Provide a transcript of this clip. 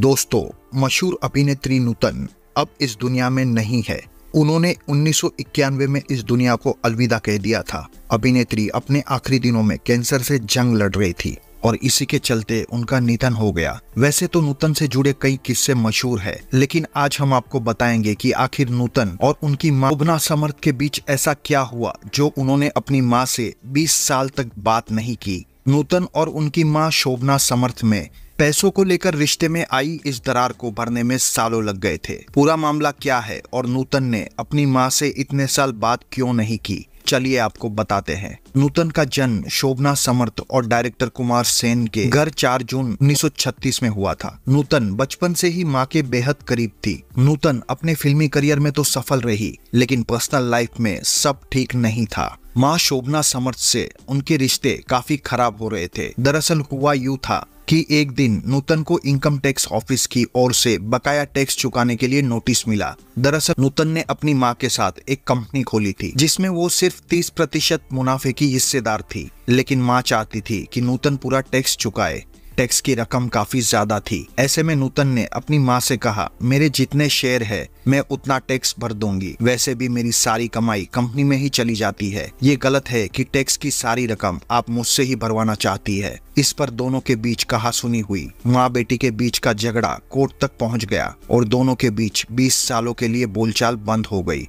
दोस्तों मशहूर अभिनेत्री नूतन अब इस दुनिया में नहीं है उन्होंने 1991 में इस दुनिया को अलविदा कह दिया था अभिनेत्री अपने आखिरी दिनों में कैंसर से जंग लड़ रही थी और इसी के चलते उनका निधन हो गया वैसे तो नूतन से जुड़े कई किस्से मशहूर है लेकिन आज हम आपको बताएंगे कि आखिर नूतन और उनकी माँ उबना समर्थ के बीच ऐसा क्या हुआ जो उन्होंने अपनी माँ से 20 साल तक बात नहीं की नूतन और उनकी मां शोभना समर्थ में पैसों को लेकर रिश्ते में आई इस दरार को भरने में सालों लग गए थे पूरा मामला क्या है और नूतन ने अपनी मां से इतने साल बात क्यों नहीं की चलिए आपको बताते हैं नूतन का जन्म शोभना समर्थ और डायरेक्टर कुमार सेन के घर 4 जून 1936 में हुआ था नूतन बचपन से ही माँ के बेहद करीब थी नूतन अपने फिल्मी करियर में तो सफल रही लेकिन पर्सनल लाइफ में सब ठीक नहीं था माँ शोभना समर्थ से उनके रिश्ते काफी खराब हो रहे थे दरअसल हुआ यू था कि एक दिन नूतन को इनकम टैक्स ऑफिस की ओर से बकाया टैक्स चुकाने के लिए नोटिस मिला दरअसल नूतन ने अपनी माँ के साथ एक कंपनी खोली थी जिसमें वो सिर्फ तीस प्रतिशत मुनाफे की हिस्सेदार थी लेकिन माँ चाहती थी कि नूतन पूरा टैक्स चुकाए टैक्स की रकम काफी ज्यादा थी ऐसे में नूतन ने अपनी माँ से कहा मेरे जितने शेयर है मैं उतना टैक्स भर दूंगी वैसे भी मेरी सारी कमाई कंपनी में ही चली जाती है ये गलत है कि टैक्स की सारी रकम आप मुझसे ही भरवाना चाहती है इस पर दोनों के बीच कहा सुनी हुई माँ बेटी के बीच का झगड़ा कोर्ट तक पहुँच गया और दोनों के बीच बीस सालों के लिए बोलचाल बंद हो गयी